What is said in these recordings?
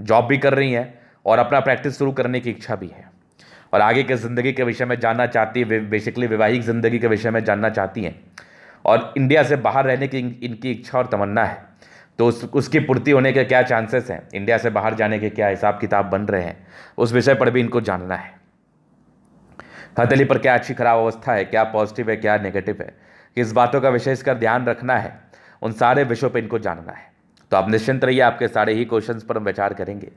job भी कर रही हैं और अपना प्रैक्टिस शुरू करने की इच्छा भी है और आगे के ज़िंदगी के विषय में जानना चाहती है बेसिकली वैवाहिक ज़िंदगी के विषय में जानना चाहती हैं और इंडिया से बाहर रहने की इनकी इच्छा और तमन्ना है तो उस उसकी पूर्ति होने के क्या चांसेस हैं इंडिया से बाहर जाने के क्या हिसाब किताब बन रहे हैं उस विषय पर भी इनको जानना है हथेली पर क्या अच्छी खराब अवस्था है क्या पॉजिटिव है क्या नेगेटिव है किस बातों का विशेष कर ध्यान रखना है उन सारे विषयों पर इनको जानना है तो आप निश्चिंत रहिए आपके सारे ही क्वेश्चंस पर हम विचार करेंगे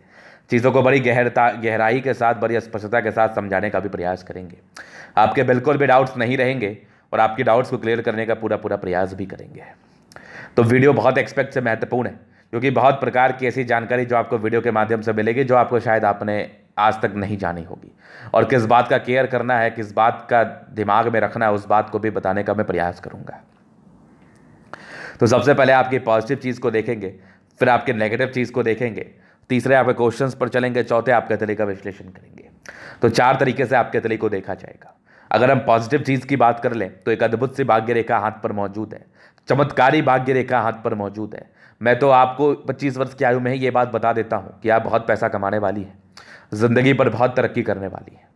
चीज़ों को बड़ी गहरता गहराई के साथ बड़ी स्पष्टता के साथ समझाने का भी प्रयास करेंगे आपके बिल्कुल भी डाउट्स नहीं रहेंगे और आपके डाउट्स को क्लियर करने का पूरा पूरा प्रयास भी करेंगे तो वीडियो बहुत एक्सपेक्ट से महत्वपूर्ण है क्योंकि बहुत प्रकार की ऐसी जानकारी जो आपको वीडियो के माध्यम से मिलेगी जो आपको शायद आपने आज तक नहीं जानी होगी और किस बात का केयर करना है किस बात का दिमाग में रखना है उस बात को भी बताने का मैं प्रयास करूंगा तो सबसे पहले आपकी पॉजिटिव चीज़ को देखेंगे फिर आपके नेगेटिव चीज़ को देखेंगे तीसरे आपके क्वेश्चंस पर चलेंगे चौथे आपके तले का विश्लेषण करेंगे तो चार तरीके से आपके तले को देखा जाएगा अगर हम पॉजिटिव चीज़ की बात कर लें तो एक अद्भुत सी भाग्य रेखा हाथ पर मौजूद है चमत्कारी भाग्य रेखा हाथ पर मौजूद है मैं तो आपको 25 वर्ष की आयु में ही ये बात बता देता हूँ कि आप बहुत पैसा कमाने वाली हैं ज़िंदगी पर बहुत तरक्की करने वाली है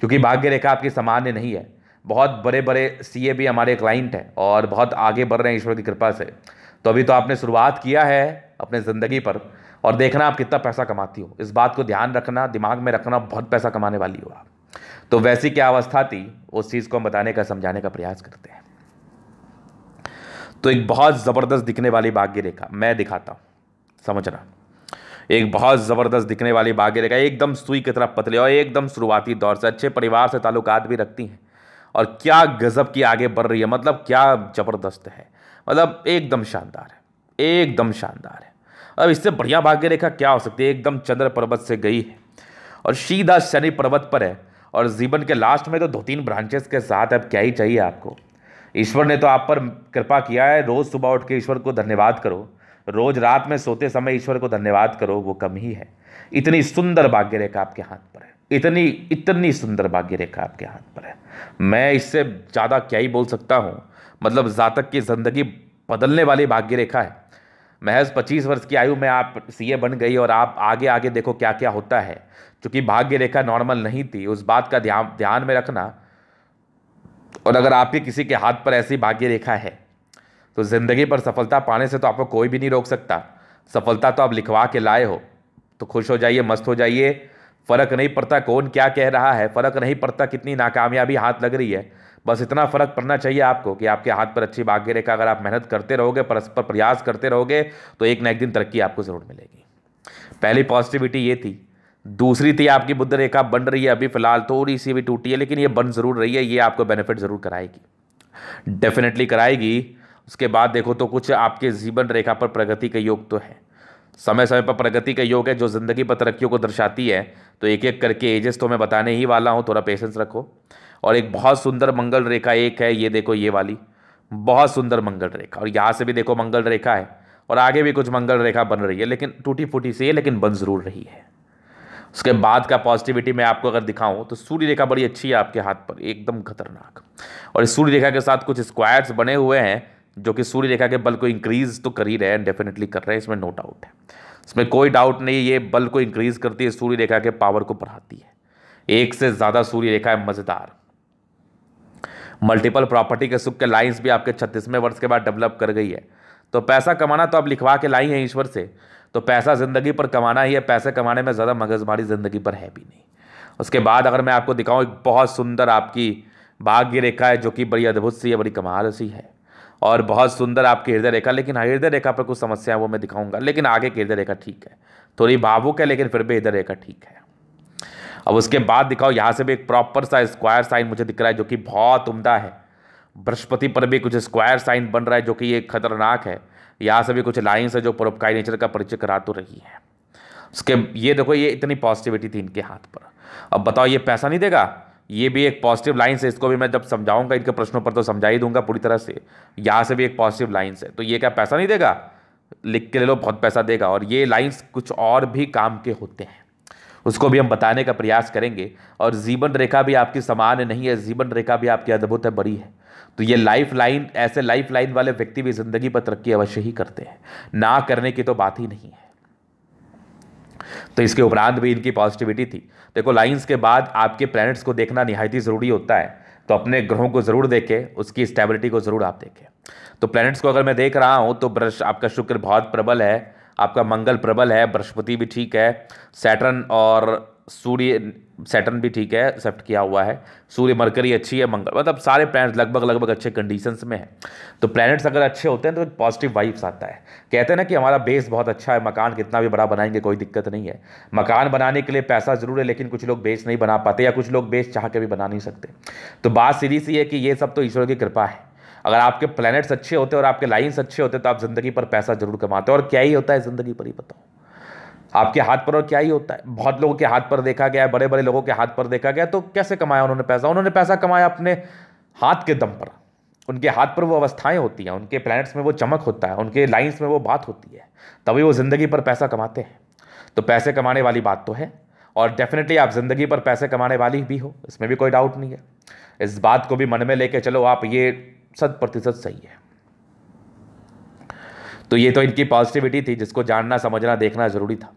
क्योंकि भाग्य रेखा आपकी सामान्य नहीं है बहुत बड़े बड़े सी भी हमारे क्लाइंट हैं और बहुत आगे बढ़ रहे हैं ईश्वर की कृपा से तो अभी तो आपने शुरुआत किया है अपने ज़िंदगी पर और देखना आप कितना पैसा कमाती हो इस बात को ध्यान रखना दिमाग में रखना बहुत पैसा कमाने वाली हो आप तो वैसी क्या अवस्था थी उस चीज़ को हम बताने का समझाने का प्रयास करते हैं तो एक बहुत ज़बरदस्त दिखने वाली भाग्य रेखा मैं दिखाता हूँ समझना एक बहुत ज़बरदस्त दिखने वाली भाग्य रेखा एकदम सुई की तरह पतली और एकदम शुरुआती दौर से अच्छे परिवार से ताल्लुकात भी रखती हैं और क्या गज़ब की आगे बढ़ रही है मतलब क्या ज़बरदस्त है मतलब एकदम शानदार है एकदम शानदार है अब इससे बढ़िया भाग्य रेखा क्या हो सकती है एकदम चंद्र पर्वत से गई है और सीधा शनि पर्वत पर है और जीवन के लास्ट में तो दो तीन ब्रांचेस के साथ अब क्या ही चाहिए आपको ईश्वर ने तो आप पर कृपा किया है रोज़ सुबह उठ के ईश्वर को धन्यवाद करो रोज़ रात में सोते समय ईश्वर को धन्यवाद करो वो कम ही है इतनी सुंदर भाग्य रेखा आपके हाथ पर है इतनी इतनी सुंदर भाग्य रेखा आपके हाथ पर है मैं इससे ज़्यादा क्या ही बोल सकता हूँ मतलब जातक की ज़िंदगी बदलने वाली भाग्य रेखा है महज 25 वर्ष की आयु में आप सीए बन गई और आप आगे आगे देखो क्या क्या होता है क्योंकि भाग्य रेखा नॉर्मल नहीं थी उस बात का ध्यान ध्यान में रखना और अगर आपके किसी के हाथ पर ऐसी भाग्य रेखा है तो ज़िंदगी पर सफलता पाने से तो आपको कोई भी नहीं रोक सकता सफलता तो आप लिखवा के लाए हो तो खुश हो जाइए मस्त हो जाइए फ़र्क नहीं पड़ता कौन क्या कह रहा है फ़र्क नहीं पड़ता कितनी नाकामयाबी हाथ लग रही है बस इतना फ़र्क पड़ना चाहिए आपको कि आपके हाथ पर अच्छी भाग्य रेखा अगर आप मेहनत करते रहोगे परस्पर प्रयास करते रहोगे तो एक ना एक दिन तरक्की आपको ज़रूर मिलेगी पहली पॉजिटिविटी ये थी दूसरी थी आपकी बुद्ध रेखा बन रही है अभी फ़िलहाल थोड़ी सी भी टूटी है लेकिन ये बन ज़रूर रही है ये आपको बेनिफिट ज़रूर कराएगी डेफिनेटली कराएगी उसके बाद देखो तो कुछ आपके जीवन रेखा पर प्रगति का योग तो है समय समय पर प्रगति का योग है जो ज़िंदगी पर तरक्कियों को दर्शाती है तो एक एक करके एजेस तो मैं बताने ही वाला हूँ थोड़ा पेशेंस रखो और एक बहुत सुंदर मंगल रेखा एक है ये देखो ये वाली बहुत सुंदर मंगल रेखा और यहाँ से भी देखो मंगल रेखा है और आगे भी कुछ मंगल रेखा बन रही है लेकिन टूटी फूटी सी है लेकिन बन ज़रूर रही है उसके बाद का पॉजिटिविटी मैं आपको अगर दिखाऊं तो सूर्य रेखा बड़ी अच्छी है आपके हाथ पर एकदम खतरनाक और इस सूर्य रेखा के साथ कुछ स्क्वायर्स बने हुए हैं जो कि सूर्य रेखा के बल को इंक्रीज़ तो कर ही रहे हैं डेफिनेटली कर रहे हैं इसमें नो डाउट है इसमें कोई डाउट नहीं ये बल को इंक्रीज़ करती है सूर्य रेखा के पावर को बढ़ाती है एक से ज़्यादा सूर्य रेखा है मज़ेदार मल्टीपल प्रॉपर्टी के सुख के लाइन्स भी आपके छत्तीसवें वर्ष के बाद डेवलप कर गई है तो पैसा कमाना तो आप लिखवा के लाई हैं ईश्वर से तो पैसा ज़िंदगी पर कमाना ही है पैसे कमाने में ज़्यादा मगजमारी ज़िंदगी पर है भी नहीं उसके बाद अगर मैं आपको दिखाऊँ एक बहुत सुंदर आपकी भाग्य रेखा है जो कि बड़ी अद्भुत सी है बड़ी कमाल सी है और बहुत सुंदर आपकी हृदय रेखा लेकिन हाँ, हृदय रेखा पर कुछ समस्या है वो मैं दिखाऊंगा लेकिन आगे की हृदय रेखा ठीक है थोड़ी भावुक है लेकिन फिर भी हृदय रेखा ठीक है अब उसके बाद दिखाओ यहाँ से भी एक प्रॉपर सा स्क्वायर साइन मुझे दिख रहा है जो कि बहुत उमदा है बृहस्पति पर भी कुछ स्क्वायर साइन बन रहा है जो कि ये खतरनाक है यहाँ से भी कुछ लाइन्स है जो परोपकारी नेचर का परिचय करा तो रही है उसके ये देखो ये इतनी पॉजिटिविटी थी इनके हाथ पर अब बताओ ये पैसा नहीं देगा ये भी एक पॉजिटिव लाइन्स है इसको भी मैं जब समझाऊंगा इनके प्रश्नों पर तो समझा ही दूंगा पूरी तरह से यहाँ से भी एक पॉजिटिव लाइन्स है तो ये क्या पैसा नहीं देगा लिख के ले लो बहुत पैसा देगा और ये लाइन्स कुछ और भी काम के होते हैं उसको भी हम बताने का प्रयास करेंगे और जीवन रेखा भी आपकी समान नहीं है जीवन रेखा भी आपकी अद्भुत है बड़ी है तो ये लाइफ लाइन ऐसे लाइफ लाइन वाले व्यक्ति भी ज़िंदगी पर तरक्की अवश्य ही करते हैं ना करने की तो बात ही नहीं है तो इसके उपरांत भी इनकी पॉजिटिविटी थी देखो लाइंस के बाद आपके प्लैनेट्स को देखना निहायत ही ज़रूरी होता है तो अपने ग्रहों को ज़रूर देखें उसकी स्टेबिलिटी को ज़रूर आप देखें तो प्लैनेट्स को अगर मैं देख रहा हूँ तो ब्रश आपका शुक्र बहुत प्रबल है आपका मंगल प्रबल है बृहस्पति भी ठीक है सैटर्न और सूर्य सैटर्न भी ठीक है एक्सेप्ट किया हुआ है सूर्य मरकरी अच्छी है मंगल मतलब सारे प्लैनेट्स लगभग लगभग अच्छे कंडीशंस में हैं तो प्लैनेट्स अगर अच्छे होते हैं तो पॉजिटिव वाइब्स आता है कहते हैं ना कि हमारा बेस बहुत अच्छा है मकान कितना भी बड़ा बनाएंगे कोई दिक्कत नहीं है मकान बनाने के लिए पैसा ज़रूर है लेकिन कुछ लोग बेस नहीं बना पाते या कुछ लोग बेस चाह के भी बना नहीं सकते तो बात सीधी सी है कि ये सब तो ईश्वर की कृपा है अगर आपके प्लैनेट्स अच्छे होते और आपके लाइन्स अच्छे होते तो आप ज़िंदगी पर पैसा जरूर कमाते और क्या ही होता है ज़िंदगी पर ही बताओ आपके हाथ पर और क्या ही होता है बहुत लोगों के हाथ पर देखा गया बड़े बड़े लोगों के हाथ पर देखा गया तो कैसे कमाया उन्होंने पैसा उन्होंने पैसा कमाया अपने हाथ के दम पर उनके हाथ पर वो अवस्थाएं होती हैं उनके प्लैनेट्स में वो चमक होता है उनके लाइन्स में वो बात होती है तभी वो ज़िंदगी पर पैसा कमाते हैं तो पैसे कमाने वाली बात तो है और डेफिनेटली आप ज़िंदगी पर पैसे कमाने वाली भी हो इसमें भी कोई डाउट नहीं है इस बात को भी मन में लेके चलो आप ये शत प्रतिशत सही है तो ये तो इनकी पॉजिटिविटी थी जिसको जानना समझना देखना ज़रूरी था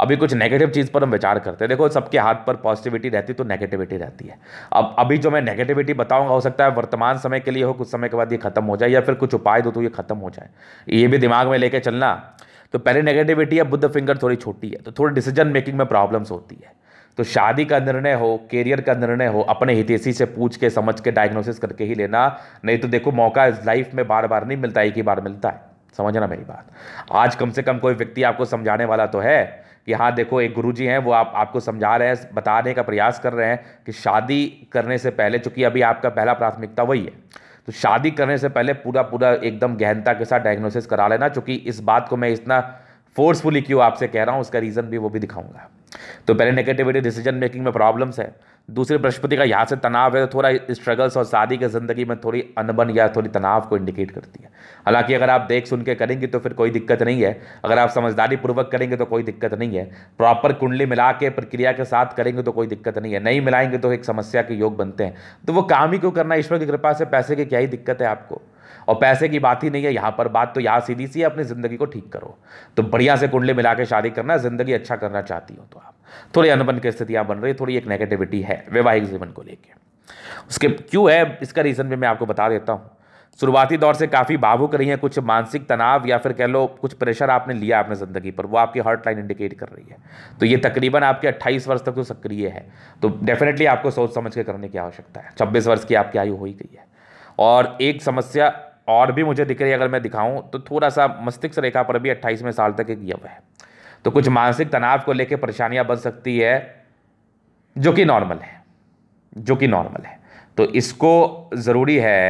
अभी कुछ नेगेटिव चीज़ पर हम विचार करते हैं देखो सबके हाथ पर पॉजिटिविटी रहती तो नेगेटिविटी रहती है अब अभी जो मैं नेगेटिविटी बताऊंगा हो सकता है वर्तमान समय के लिए हो कुछ समय के बाद ये खत्म हो जाए या फिर कुछ उपाय दो तो ये खत्म हो जाए ये भी दिमाग में लेके चलना तो पहले नेगेटिविटी या बुद्ध फिंगर थोड़ी छोटी है तो थोड़ी डिसीजन मेकिंग में प्रॉब्लम्स होती है तो शादी का निर्णय हो करियर का निर्णय हो अपने हितेशी से पूछ के समझ के डायग्नोसिस करके ही लेना नहीं तो देखो मौका लाइफ में बार बार नहीं मिलता एक ही बार मिलता है समझना मेरी बात आज कम से कम कोई व्यक्ति आपको समझाने वाला तो है कि हाँ देखो एक गुरु जी हैं वो आप आपको समझा रहे हैं बताने का प्रयास कर रहे हैं कि शादी करने से पहले चूंकि अभी आपका पहला प्राथमिकता वही है तो शादी करने से पहले पूरा पूरा एकदम गहनता के साथ डायग्नोसिस करा लेना चूंकि इस बात को मैं इतना फोर्सफुली क्यों आपसे कह रहा हूँ उसका रीज़न भी वो भी दिखाऊंगा तो पहले नेगेटिविटी डिसीजन मेकिंग में प्रॉब्लम्स है दूसरे बृहस्पति का यहाँ से तनाव है तो थोड़ा स्ट्रगल्स और शादी की ज़िंदगी में थोड़ी अनबन या थोड़ी तनाव को इंडिकेट करती है हालांकि अगर आप देख सुन के करेंगे तो फिर कोई दिक्कत नहीं है अगर आप समझदारी पूर्वक करेंगे तो कोई दिक्कत नहीं है प्रॉपर कुंडली मिला के प्रक्रिया के साथ करेंगे तो कोई दिक्कत नहीं है नहीं मिलाएंगे तो एक समस्या के योग बनते हैं तो वो काम ही क्यों करना ईश्वर की कृपा से पैसे की क्या ही दिक्कत है आपको और पैसे की बात ही नहीं है यहाँ पर बात तो यहाँ सीधी सी है अपनी ज़िंदगी को ठीक करो तो बढ़िया से कुंडली मिला के शादी करना ज़िंदगी अच्छा करना चाहती हो तो आप थोड़ी अनबन की स्थितियाँ बन रही थोड़ी एक नेगेटिविटी है वैवाहिक जीवन को लेकर उसके क्यों है इसका रीज़न भी मैं आपको बता देता हूँ शुरुआती दौर से काफ़ी भावुक रही हैं कुछ मानसिक तनाव या फिर कह लो कुछ प्रेशर आपने लिया अपने ज़िंदगी पर वो आपकी हर्ट लाइन इंडिकेट कर रही है तो ये तकरीबन आपके 28 वर्ष तक तो सक्रिय है तो डेफिनेटली आपको सोच समझ के करने की आवश्यकता है 26 वर्ष की आपकी आयु हो ही गई है और एक समस्या और भी मुझे दिख रही है अगर मैं दिखाऊं तो थोड़ा सा मस्तिष्क रेखा पर भी अट्ठाईसवें साल तक एक यव है तो कुछ मानसिक तनाव को लेकर परेशानियां बन सकती है जो कि नॉर्मल है जो कि नॉर्मल है तो इसको ज़रूरी है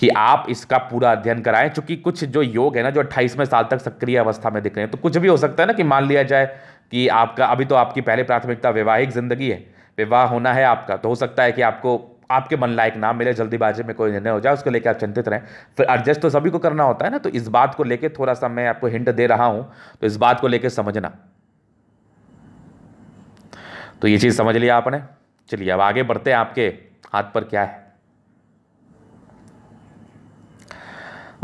कि आप इसका पूरा अध्ययन कराएं क्योंकि कुछ जो योग है ना जो अट्ठाईसवें साल तक सक्रिय अवस्था में दिख रहे हैं तो कुछ भी हो सकता है ना कि मान लिया जाए कि आपका अभी तो आपकी पहले प्राथमिकता वैवाहिक ज़िंदगी है विवाह होना है आपका तो हो सकता है कि आपको आपके मन लायक ना मिले जल्दीबाजी में कोई निर्णय हो जाए उसको लेकर आप चिंतित रहें फिर एडजस्ट तो सभी को करना होता है ना तो इस बात को लेकर थोड़ा सा मैं आपको हिंट दे रहा हूँ तो इस बात को लेकर समझना तो ये चीज़ समझ लिया आपने चलिए अब आगे बढ़ते हैं आपके हाथ पर क्या है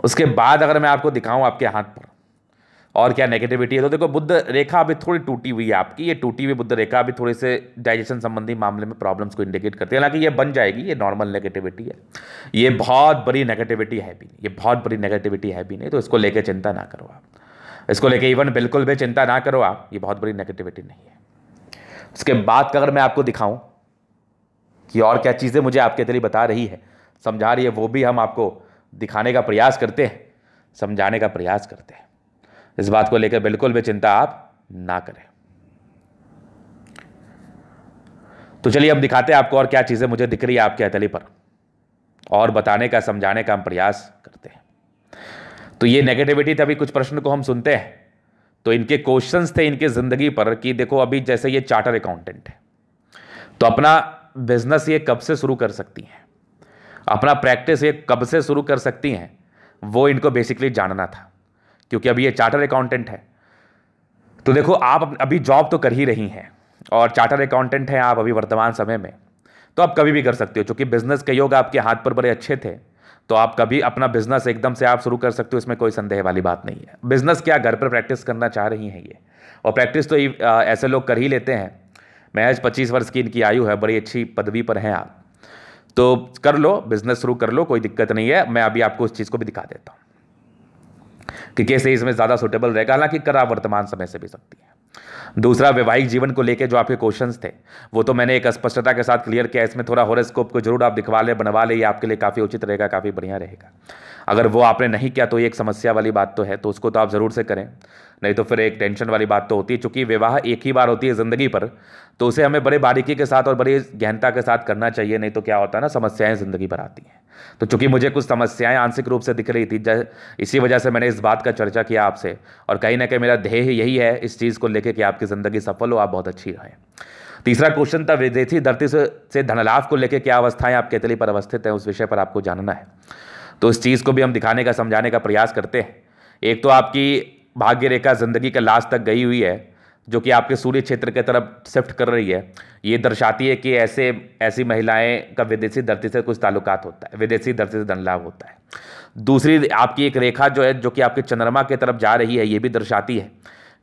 उसके बाद अगर मैं आपको दिखाऊं आपके हाथ पर और क्या नेगेटिविटी है तो देखो बुद्ध रेखा अभी थोड़ी टूटी हुई है आपकी ये टूटी हुई बुद्ध रेखा अभी थोड़ी से डाइजेशन संबंधी मामले में प्रॉब्लम्स को इंडिकेट करती है हालांकि ये बन जाएगी ये नॉर्मल नेगेटिविटी है ये बहुत बड़ी नेगेटिविटी है भी नहीं ये बहुत बड़ी नेगेटिविटी है भी नहीं तो इसको लेकर चिंता ना करो आप इसको लेकर इवन बिल्कुल भी चिंता ना करो आप ये बहुत बड़ी नेगेटिविटी नहीं है उसके बाद अगर मैं आपको दिखाऊं कि और क्या चीज़ें मुझे आपके दिल बता रही है समझा रही है वो भी हम आपको दिखाने का प्रयास करते हैं समझाने का प्रयास करते हैं इस बात को लेकर बिल्कुल भी चिंता आप ना करें तो चलिए अब दिखाते हैं आपको और क्या चीज़ें मुझे दिख रही है आपके हथेली पर और बताने का समझाने का हम प्रयास करते हैं तो ये नेगेटिविटी थे अभी कुछ प्रश्न को हम सुनते हैं तो इनके क्वेश्चंस थे इनके ज़िंदगी पर कि देखो अभी जैसे ये चार्टर अकाउंटेंट है तो अपना बिजनेस ये कब से शुरू कर सकती हैं अपना प्रैक्टिस ये कब से शुरू कर सकती हैं वो इनको बेसिकली जानना था क्योंकि अभी ये चार्टर अकाउंटेंट है तो देखो आप अभी जॉब तो कर ही रही हैं और चार्टर अकाउंटेंट हैं आप अभी वर्तमान समय में तो आप कभी भी कर सकते हो चूँकि बिज़नेस के योग आपके हाथ पर बड़े अच्छे थे तो आप कभी अपना बिज़नेस एकदम से आप शुरू कर सकते हो इसमें कोई संदेह वाली बात नहीं है बिज़नेस क्या घर पर प्रैक्टिस करना चाह रही हैं ये और प्रैक्टिस तो ऐसे लोग कर ही लेते हैं महज पच्चीस वर्ष की इनकी आयु है बड़ी अच्छी पदवी पर हैं आप तो कर लो बिज़नेस शुरू कर लो कोई दिक्कत नहीं है मैं अभी आपको उस चीज़ को भी दिखा देता हूँ कि कैसे इसमें ज़्यादा सुटेबल रहेगा हालांकि करा वर्तमान समय से भी सकती है दूसरा वैवाहिक जीवन को लेकर जो आपके क्वेश्चन थे वो तो मैंने एक स्पष्टता के साथ क्लियर किया इसमें थोड़ा हॉरोस्कोप को जरूर आप दिखवा ले बनवा ले ये आपके लिए काफ़ी उचित रहेगा काफ़ी बढ़िया रहेगा अगर वो आपने नहीं किया तो ये एक समस्या वाली बात तो है तो उसको तो आप ज़रूर से करें नहीं तो फिर एक टेंशन वाली बात तो होती है चूंकि विवाह एक ही बार होती है ज़िंदगी पर तो उसे हमें बड़े बारीकी के साथ और बड़ी गहनता के साथ करना चाहिए नहीं तो क्या होता है ना समस्याएं ज़िंदगी पर आती हैं तो चूँकि मुझे कुछ समस्याएं आंशिक रूप से दिख रही थी इसी वजह से मैंने इस बात का चर्चा किया आपसे और कहीं ना कहीं मेरा ध्येय यही है इस चीज़ को लेकर कि आपकी ज़िंदगी सफल हो आप बहुत अच्छी रहें तीसरा क्वेश्चन था विदेशी धरती से धनलाभ को लेकर क्या अवस्थाएं आपके तिली पर अवस्थित हैं उस विषय पर आपको जानना है तो इस चीज़ को भी हम दिखाने का समझाने का प्रयास करते हैं एक तो आपकी भाग्य रेखा ज़िंदगी के लास्ट तक गई हुई है जो कि आपके सूर्य क्षेत्र के तरफ शिफ्ट कर रही है ये दर्शाती है कि ऐसे ऐसी महिलाएं का विदेशी धरती से कुछ ताल्लुकात होता है विदेशी धरती से धन लाभ होता है दूसरी आपकी एक रेखा जो है जो कि आपके चंद्रमा की तरफ जा रही है ये भी दर्शाती है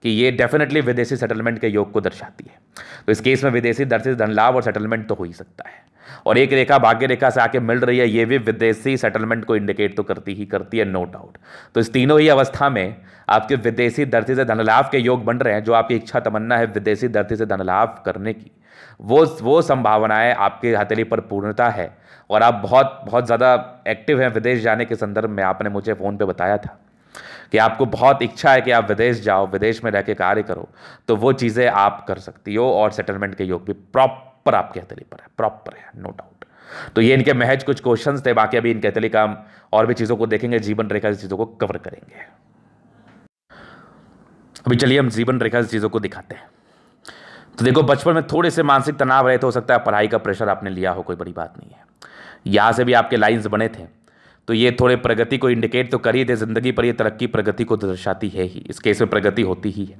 कि ये डेफिनेटली विदेशी सेटलमेंट के योग को दर्शाती है तो इस केस में विदेशी दर से धन लाभ और सेटलमेंट तो हो ही सकता है और एक रेखा भाग्य रेखा से आके मिल रही है ये भी विदेशी सेटलमेंट को इंडिकेट तो करती ही करती है नो डाउट तो इस तीनों ही अवस्था में आपके विदेशी धरती से धनलाभ के योग बन रहे हैं जो आपकी इच्छा तमन्ना है विदेशी धरती से धनलाभ करने की वो वो संभावनाएं आपके हथेली पर पूर्णता है और आप बहुत बहुत ज़्यादा एक्टिव हैं विदेश जाने के संदर्भ में आपने मुझे फ़ोन पर बताया था कि आपको बहुत इच्छा है कि आप विदेश जाओ विदेश में रह के कार्य करो तो वो चीज़ें आप कर सकती हो और सेटलमेंट के योग भी प्रॉपर आपके हथेली पर है प्रॉपर है नो डाउट तो ये इनके महज कुछ क्वेश्चन थे बाकी अभी इनके हथेली का हम और भी चीज़ों को देखेंगे जीवन रेखा चीज़ों को कवर करेंगे अभी चलिए हम जीवन रेखा चीज़ों को दिखाते हैं तो देखो बचपन में थोड़े से मानसिक तनाव रहे तो हो सकता है पढ़ाई का प्रेशर आपने लिया हो कोई बड़ी बात नहीं है यहाँ से भी आपके लाइन्स बने थे तो ये थोड़े प्रगति को इंडिकेट तो कर ही दे ज़िंदगी पर ये तरक्की प्रगति को दर्शाती है ही इस केस में प्रगति होती ही है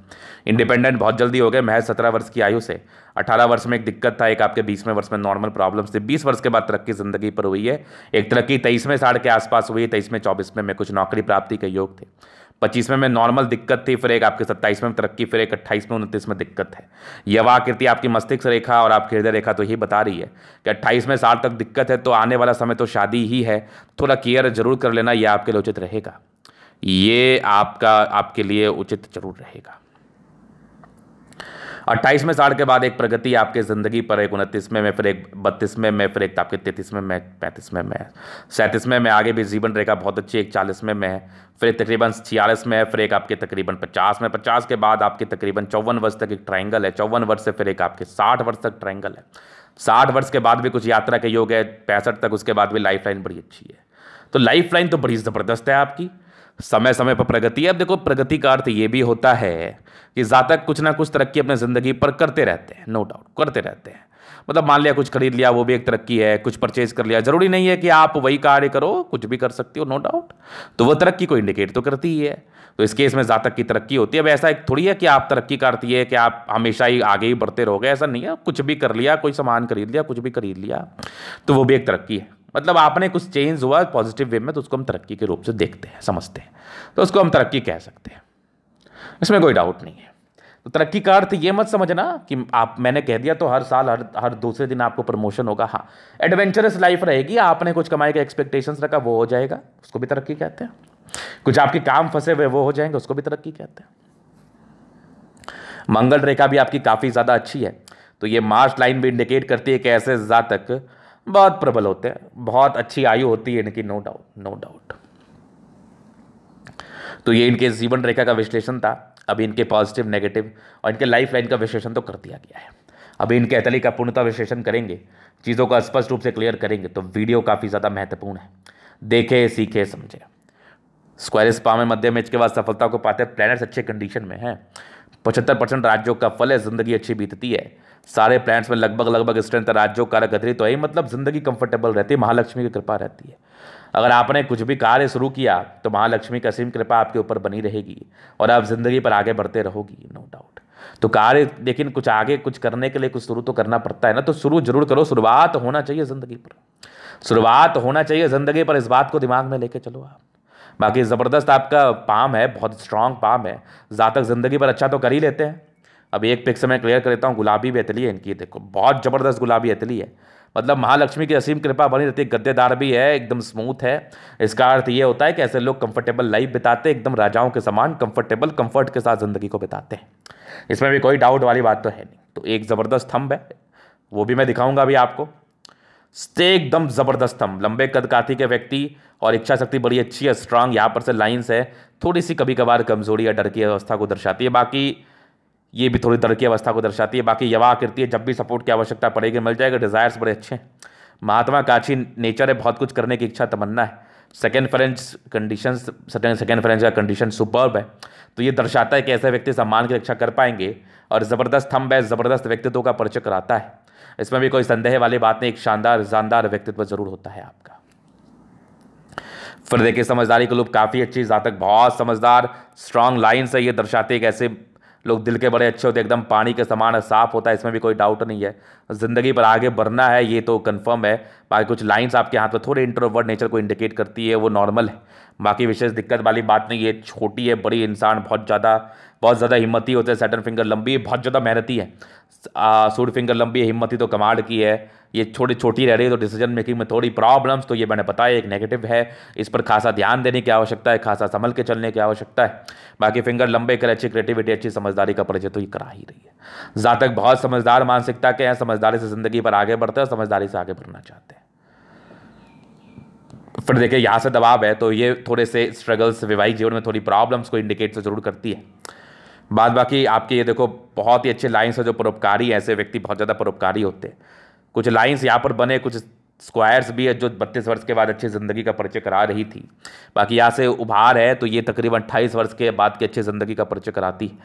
इंडिपेंडेंट बहुत जल्दी हो गए महज सत्रह वर्ष की आयु से अठारह वर्ष में एक दिक्कत था एक आपके बीसवें वर्ष में नॉर्मल प्रॉब्लम थी बीस वर्ष के बाद तरक्की ज़िंदगी पर हुई है एक तरक्की तेईसवें साढ़ के आसपास हुई है तेईसवें चौबीसवें में कुछ नौकरी प्राप्ति के योग थे पच्चीसवें में नॉर्मल दिक्कत थी फिर एक आपके सत्ताईसवें में तरक्की फिर एक अट्ठाईस में उनतीस में दिक्कत है यवाकृति आपकी मस्तिष्क रेखा और आपकी हृदय रेखा तो यही बता रही है कि अट्ठाईस में साल तक दिक्कत है तो आने वाला समय तो शादी ही है थोड़ा केयर जरूर कर लेना यह आपके लिए उचित रहेगा ये आपका आपके लिए उचित जरूर रहेगा अट्ठाईसवें साल के बाद एक प्रगति आपके ज़िंदगी पर एक उनतीसवें में फिर एक बत्तीसवें में फिर एक आपके तैतीस में पैंतीसवें में सैंतीसवें में आगे भी जीवन रेखा बहुत अच्छी एक चालीसवें में है फिर तकरीबन छियालीस में है फिर एक आपके तकरीबन पचास में पचास के बाद आपके तकरीबन चौवन वर्ष तक एक ट्राइंगल है चौवन वर्ष से फिर एक आपके साठ वर्ष तक ट्राइंगल है साठ वर्ष के बाद भी कुछ यात्रा के योग है पैंसठ तक उसके बाद भी लाइफ लाइन बड़ी अच्छी है तो लाइफ लाइन तो बड़ी ज़बरदस्त है आपकी समय समय पर प्रगति अब देखो प्रगति का अर्थ ये भी होता है कि जातक कुछ ना कुछ तरक्की अपने ज़िंदगी पर करते रहते हैं नो डाउट करते रहते हैं मतलब मान लिया कुछ खरीद लिया वो भी एक तरक्की है कुछ परचेज कर लिया जरूरी नहीं है कि आप वही कार्य करो कुछ भी कर सकते हो नो डाउट तो वो तरक्की को इंडिकेट तो करती ही है तो इस केस में जातक की तरक्की होती है अब ऐसा एक थोड़ी है कि आप तरक्की करती है कि आप हमेशा ही आगे ही बढ़ते रहोगे ऐसा नहीं है कुछ भी कर लिया कोई सामान खरीद लिया कुछ भी खरीद लिया तो वो भी एक तरक्की है मतलब आपने कुछ चेंज हुआ पॉजिटिव वे में तो उसको हम तरक्की के रूप से देखते हैं समझते हैं तो उसको हम तरक्की कह सकते हैं इसमें कोई डाउट नहीं है तो तरक्की का अर्थ ये मत समझना कि आप मैंने कह दिया तो हर साल हर हर दूसरे दिन आपको प्रमोशन होगा हाँ एडवेंचरस लाइफ रहेगी आपने कुछ कमाई का एक्सपेक्टेशंस रखा वो हो जाएगा उसको भी तरक्की कहते हैं कुछ आपके काम फंसे हुए वो हो जाएंगे उसको भी तरक्की कहते हैं मंगल रेखा भी आपकी काफ़ी ज़्यादा अच्छी है तो ये मार्च लाइन भी इंडिकेट करती है कि ऐसे जातक बहुत प्रबल होते हैं बहुत अच्छी आयु होती है इनकी नो डाउट नो डाउट तो ये इनके जीवन रेखा का विश्लेषण था अभी इनके पॉजिटिव नेगेटिव और इनके लाइफ लाइन का विश्लेषण तो कर दिया गया है अभी इनके अतली का पूर्णता विश्लेषण करेंगे चीज़ों का स्पष्ट रूप से क्लियर करेंगे तो वीडियो काफ़ी ज़्यादा महत्वपूर्ण है देखे सीखे समझे स्क्वायर स्पा में मध्यम एज के बाद सफलता को पाते प्लैनेट्स अच्छे कंडीशन में हैं पचहत्तर परसेंट राज्यों का फल है ज़िंदगी अच्छी बीतती है सारे प्लान्स में लगभग लगभग स्ट्रेंथ राज्यों कारक अतिरिक्त तो है मतलब ज़िंदगी कंफर्टेबल रहती है महालक्ष्मी की कृपा रहती है अगर आपने कुछ भी कार्य शुरू किया तो महालक्ष्मी की असीम कृपा आपके ऊपर बनी रहेगी और आप ज़िंदगी पर आगे बढ़ते रहोगी नो डाउट तो कार्य लेकिन कुछ आगे कुछ करने के लिए कुछ शुरू तो करना पड़ता है ना तो शुरू जरूर करो शुरुआत होना चाहिए ज़िंदगी पर शुरुआत होना चाहिए ज़िंदगी पर इस बात को दिमाग में लेके चलो आप बाकी ज़बरदस्त आपका पाम है बहुत स्ट्रॉन्ग पाम है ज़्यादा ज़िंदगी पर अच्छा तो कर ही लेते हैं अब एक पिक से मैं क्लियर कर लेता हूँ गुलाबी भी अतली है इनकी देखो बहुत ज़बरदस्त गुलाबी अतली है मतलब महालक्ष्मी की असीम कृपा बनी रहती है गद्देदार भी है एकदम स्मूथ है इसका अर्थ ये होता है कि ऐसे लोग कंफर्टेबल लाइफ बिताते हैं एकदम राजाओं के समान कंफर्टेबल कंफर्ट के साथ ज़िंदगी को बिताते हैं इसमें भी कोई डाउट वाली बात तो है नहीं तो एक ज़बरदस्त थम्ब है वो भी मैं दिखाऊंगा अभी आपको स्टे एकदम ज़बरदस्त हम लंबे कद काठी के व्यक्ति और इच्छा शक्ति बड़ी अच्छी है स्ट्रांग यहाँ पर से लाइंस है थोड़ी सी कभी कभार कमजोरी या डर की अवस्था को दर्शाती है बाकी ये भी थोड़ी डर की अवस्था को दर्शाती है बाकी यवा आकृति है जब भी सपोर्ट की आवश्यकता पड़ेगी मिल जाएगा डिज़ायर्स बड़े अच्छे हैं महात्मा काछी नेचर है बहुत कुछ करने की इच्छा तमन्ना है second French condition second French का कंडीशन सुपर्ब है तो ये दर्शाता है कि ऐसे व्यक्ति सम्मान की रक्षा कर पाएंगे और ज़बरदस्त थम्ब है ज़बरदस्त व्यक्तित्व का परिचय कराता है इसमें भी कोई संदेह वाली बात नहीं एक शानदार जानदार व्यक्तित्व जरूर होता है आपका फिर देखिए समझदारी के लोग काफ़ी अच्छी जातक बहुत समझदार स्ट्रांग लाइन है ये दर्शाते हैं ऐसे लोग दिल के बड़े अच्छे होते एकदम पानी के समान साफ होता है इसमें भी कोई डाउट नहीं है ज़िंदगी पर आगे बढ़ना है ये तो कन्फर्म है बाकी कुछ लाइन्स आपके हाथ में थोड़े इंट्रोवर्ड नेचर को इंडिकेट करती है वो नॉर्मल है बाकी विशेष दिक्कत वाली बात नहीं है छोटी है बड़ी इंसान बहुत ज़्यादा बहुत ज़्यादा हिम्मती होते हैं सेटन फिंगर लंबी है बहुत ज़्यादा मेहनती है सूड फिंगर लंबी है हिम्मती तो कमाल की है ये छोटी छोटी रह रही है तो डिसीजन मेकिंग में थोड़ी प्रॉब्लम्स तो ये मैंने बताया एक नेगेटिव है इस पर खासा ध्यान देने की आवश्यकता है खासा संभल के चलने की आवश्यकता है बाकी फिंगर लंबे कर अच्छी क्रिएटिविटी अच्छी समझदारी का परिचय तो ये करा ही रही है ज़्यादातर बहुत समझदार मानसिकता के हैं समझदारी से ज़िंदगी पर आगे बढ़ते हैं और समझदारी से आगे बढ़ना चाहते हैं फिर देखिए यहाँ से दबाव है तो ये थोड़े से स्ट्रगल्स वैवाहिक जीवन में थोड़ी प्रॉब्लम्स को इंडिकेट तो जरूर करती है बाद बाकी आपके ये देखो बहुत ही अच्छे लाइन्स है जो परोपकारी है ऐसे व्यक्ति बहुत ज़्यादा परोपकारी होते हैं कुछ लाइन्स यहाँ पर बने कुछ स्क्वायर्स भी है जो बत्तीस वर्ष के बाद अच्छी ज़िंदगी का परिचय करा रही थी बाकी यहाँ से उभार है तो ये तकरीबन अट्ठाईस वर्ष के बाद की अच्छी ज़िंदगी का परिचय कराती है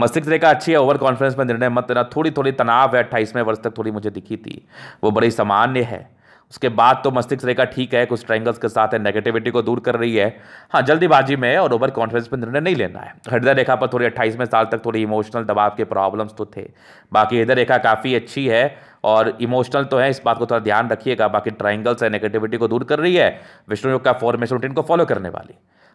मस्तिष्क रेखा अच्छी है ओवर कॉन्फिडेंस में निर्णय मत देना थोड़ी थोड़ी तनाव है अट्ठाईसवें वर्ष तक थोड़ी मुझे दिखी थी वो बड़ी सामान्य है उसके बाद तो मस्तिष्क रेखा ठीक है कुछ ट्रैंगल्स के साथ है नेगेटिविटी को दूर कर रही है हाँ जल्दीबाजी में और ओवर कॉन्फिडेंस पर निर्णय नहीं लेना है हृदय रेखा पर थोड़ी अट्ठाईसवें साल तक थोड़ी इमोशनल दबाव के प्रॉब्लम्स तो थे बाकी हृदय रेखा काफ़ी अच्छी है और इमोशनल तो है इस बात को थोड़ा ध्यान रखिएगा बाकी ट्राइंगल्स है नेगेटिविटी को दूर कर रही है विष्णु योग का फॉर्मेशन रूटीन को फॉलो करने वाली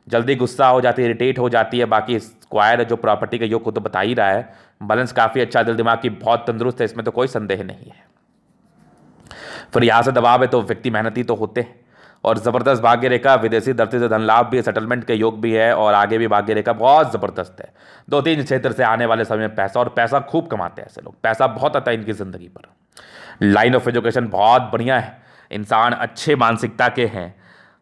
जल्दी गुस्सा हो जाती है इरिटेट हो जाती है बाकी स्क्वायर जो प्रॉपर्टी का योग को तो बता ही रहा है बैलेंस काफ़ी अच्छा दिल दिमाग की बहुत तंदुरुस्त है इसमें तो कोई संदेह नहीं है फिर यहाँ से दबाव है तो व्यक्ति मेहनती तो होते हैं और ज़बरदस्त भाग्य रेखा विदेशी धरती से धन लाभ भी है सेटलमेंट के योग भी है और आगे भी भाग्य रेखा बहुत ज़बरदस्त है दो तीन क्षेत्र से आने वाले समय में पैसा और पैसा खूब कमाते हैं ऐसे लोग पैसा बहुत आता है इनकी ज़िंदगी पर लाइन ऑफ एजुकेशन बहुत बढ़िया है इंसान अच्छे मानसिकता के हैं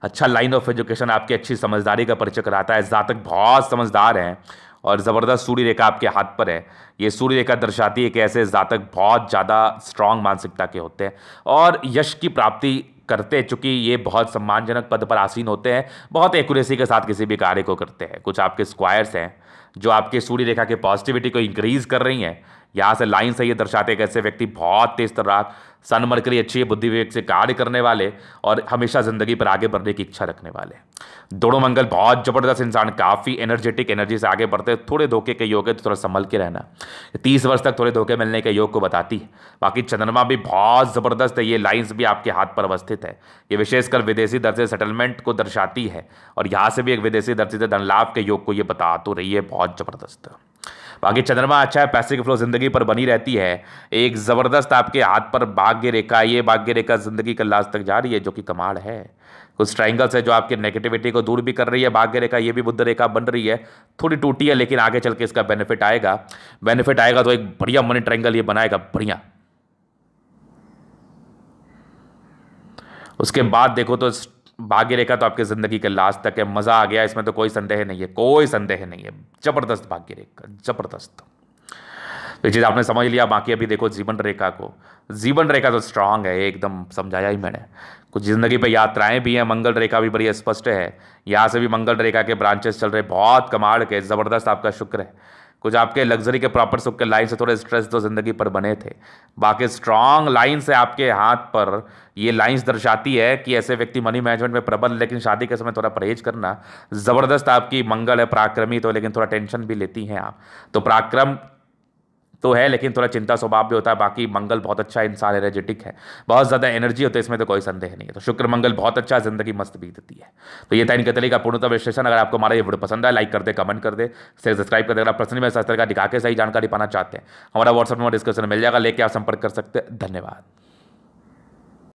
अच्छा लाइन ऑफ एजुकेशन आपकी अच्छी समझदारी का परिचय कराता है जातक बहुत समझदार हैं और ज़बरदस्त सूर्य रेखा आपके हाथ पर है ये सूर्य रेखा दर्शाती है कि ऐसे जातक बहुत ज़्यादा स्ट्रांग मानसिकता के होते हैं और यश की प्राप्ति करते हैं चूँकि ये बहुत सम्मानजनक पद पर आसीन होते हैं बहुत एक्यूरेसी के साथ किसी भी कार्य को करते हैं कुछ आपके स्क्वायर्स हैं जो आपके सूर्य रेखा के पॉजिटिविटी को इंक्रीज कर रही हैं यहाँ से लाइन से ये दर्शाते हैं कैसे व्यक्ति बहुत तेज तरह सन अच्छी है बुद्धि विवेक से कार्य करने वाले और हमेशा ज़िंदगी पर आगे बढ़ने की इच्छा रखने वाले दोनों मंगल बहुत ज़बरदस्त इंसान काफ़ी एनर्जेटिक एनर्जी से आगे बढ़ते हैं थोड़े धोखे के योग है तो थोड़ा संभल के रहना तीस वर्ष तक थोड़े धोखे मिलने के योग को बताती है बाकी चंद्रमा भी बहुत ज़बरदस्त है ये लाइन्स भी आपके हाथ पर अवस्थित है ये विशेषकर विदेशी दर्जे सेटलमेंट को दर्शाती है और यहाँ से भी एक विदेशी दर्जे से धनलाभ के योग को ये बता तो रही है है बहुत ज़बरदस्त बाकी चंद्रमा अच्छा है पैसे फ्लो ज़िंदगी पर बनी रहती है एक ज़बरदस्त आपके हाथ पर भाग्य रेखा ये भाग्य रेखा ज़िंदगी का लास्ट तक जा रही है जो कि कमाल है कुछ ट्राइंगल्स है जो आपके नेगेटिविटी को दूर भी कर रही है भाग्य रेखा ये भी बुद्ध रेखा बन रही है थोड़ी टूटी है लेकिन आगे चल के इसका बेनिफिट आएगा बेनिफिट आएगा तो एक बढ़िया मनी ट्राइंगल ये बनाएगा बढ़िया उसके बाद देखो तो भाग्य रेखा तो आपकी ज़िंदगी के लास्ट तक है मज़ा आ गया इसमें तो कोई संदेह नहीं है कोई संदेह नहीं है ज़बरदस्त भाग्य रेखा ज़बरदस्त तो चीज़ आपने समझ लिया बाकी अभी देखो जीवन रेखा को जीवन रेखा तो स्ट्रांग है एकदम समझाया ही मैंने कुछ ज़िंदगी पे यात्राएं भी हैं मंगल रेखा भी बड़ी स्पष्ट है यहाँ से भी मंगल रेखा के ब्रांचेस चल रहे बहुत कमाल के ज़बरदस्त आपका शुक्र है कुछ आपके लग्जरी के प्रॉपर्टी के लाइन से थोड़े स्ट्रेस तो ज़िंदगी पर बने थे बाकी स्ट्रांग लाइन्स है आपके हाथ पर ये लाइंस दर्शाती है कि ऐसे व्यक्ति मनी मैनेजमेंट में प्रबल लेकिन शादी के समय थोड़ा परहेज करना ज़बरदस्त आपकी मंगल है पराक्रमी तो लेकिन थोड़ा टेंशन भी लेती हैं आप तो पराक्रम तो है लेकिन थोड़ा चिंता स्वभाव भी होता है बाकी मंगल बहुत अच्छा इंसान एनर्जेटिक है बहुत ज़्यादा एनर्जी होती है इसमें तो कोई संदेह नहीं है तो शुक्र मंगल बहुत अच्छा जिंदगी मस्त बीतती है तो ये था इनके तरीका पूर्णतः विश्लेषण अगर आपको हमारा ये वीडियो पसंद है लाइक कर दे कमेंट कर दे सब्सक्राइब कर दे अगर आप प्रश्न में सस्तर का दिखा के सही जानकारी पाना चाहते हैं हमारा व्हाट्सअप नंबर डिस्क्रिप्शन मिल जाएगा लेके आप संपर्क कर सकते हैं धन्यवाद